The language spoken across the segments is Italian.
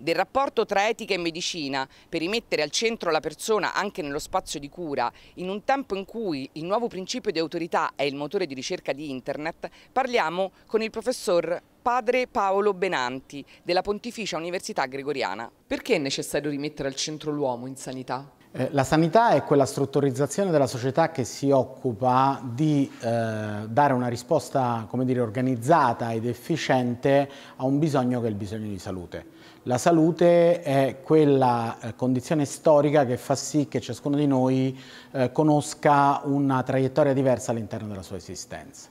del rapporto tra etica e medicina per rimettere al centro la persona anche nello spazio di cura, in un tempo in cui il nuovo principio di autorità è il motore di ricerca di Internet, parliamo con il professor padre Paolo Benanti della Pontificia Università Gregoriana. Perché è necessario rimettere al centro l'uomo in sanità? Eh, la sanità è quella strutturizzazione della società che si occupa di eh, dare una risposta dire, organizzata ed efficiente a un bisogno che è il bisogno di salute. La salute è quella eh, condizione storica che fa sì che ciascuno di noi eh, conosca una traiettoria diversa all'interno della sua esistenza.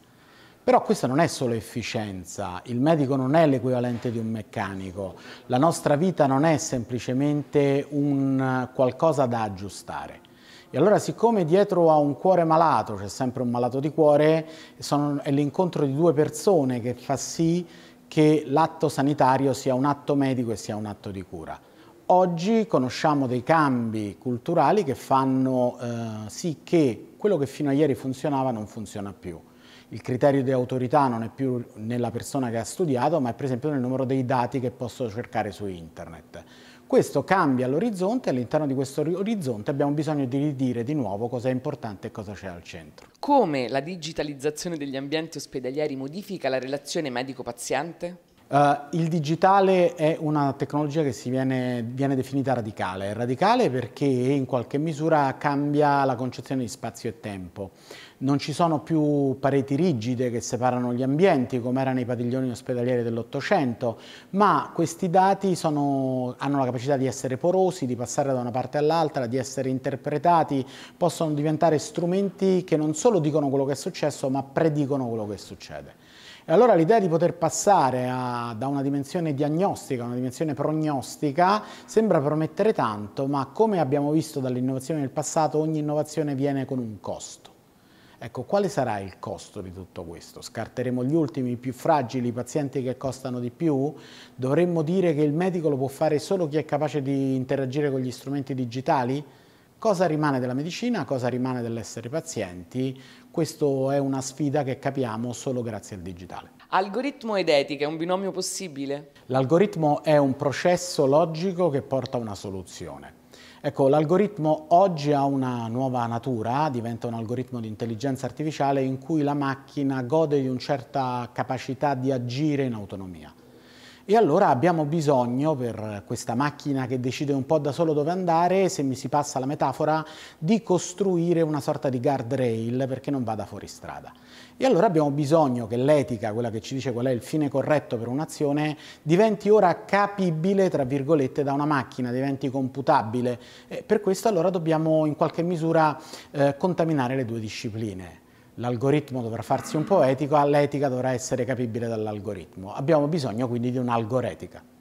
Però questa non è solo efficienza, il medico non è l'equivalente di un meccanico, la nostra vita non è semplicemente un eh, qualcosa da aggiustare. E allora siccome dietro a un cuore malato c'è sempre un malato di cuore, sono, è l'incontro di due persone che fa sì che l'atto sanitario sia un atto medico e sia un atto di cura. Oggi conosciamo dei cambi culturali che fanno eh, sì che quello che fino a ieri funzionava non funziona più il criterio di autorità non è più nella persona che ha studiato, ma è per esempio nel numero dei dati che posso cercare su internet. Questo cambia l'orizzonte e all'interno di questo orizzonte abbiamo bisogno di ridire di nuovo cosa è importante e cosa c'è al centro. Come la digitalizzazione degli ambienti ospedalieri modifica la relazione medico-paziente? Uh, il digitale è una tecnologia che viene, viene, definita radicale. È radicale perché in qualche misura cambia la concezione di spazio e tempo. Non ci sono più pareti rigide che separano gli ambienti come era nei padiglioni ospedalieri dell'Ottocento, ma questi dati sono, hanno la capacità di essere porosi, di passare da una parte all'altra, di essere interpretati, possono diventare strumenti che non solo dicono quello che è successo, ma predicono quello che succede. E allora l'idea di poter passare a, da una dimensione diagnostica a una dimensione prognostica sembra promettere tanto, ma come abbiamo visto dall'innovazione del passato, ogni innovazione viene con un costo. Ecco, quale sarà il costo di tutto questo? Scarteremo gli ultimi, i più fragili, i pazienti che costano di più? Dovremmo dire che il medico lo può fare solo chi è capace di interagire con gli strumenti digitali? Cosa rimane della medicina, cosa rimane dell'essere pazienti? Questa è una sfida che capiamo solo grazie al digitale. Algoritmo ed etica è un binomio possibile? L'algoritmo è un processo logico che porta a una soluzione. Ecco, l'algoritmo oggi ha una nuova natura, diventa un algoritmo di intelligenza artificiale in cui la macchina gode di una certa capacità di agire in autonomia. E allora abbiamo bisogno per questa macchina che decide un po' da solo dove andare, se mi si passa la metafora, di costruire una sorta di guardrail perché non vada fuori strada. E allora abbiamo bisogno che l'etica, quella che ci dice qual è il fine corretto per un'azione, diventi ora capibile, tra virgolette, da una macchina, diventi computabile. E per questo allora dobbiamo in qualche misura eh, contaminare le due discipline l'algoritmo dovrà farsi un po' etico, l'etica dovrà essere capibile dall'algoritmo. Abbiamo bisogno quindi di un'algoretica.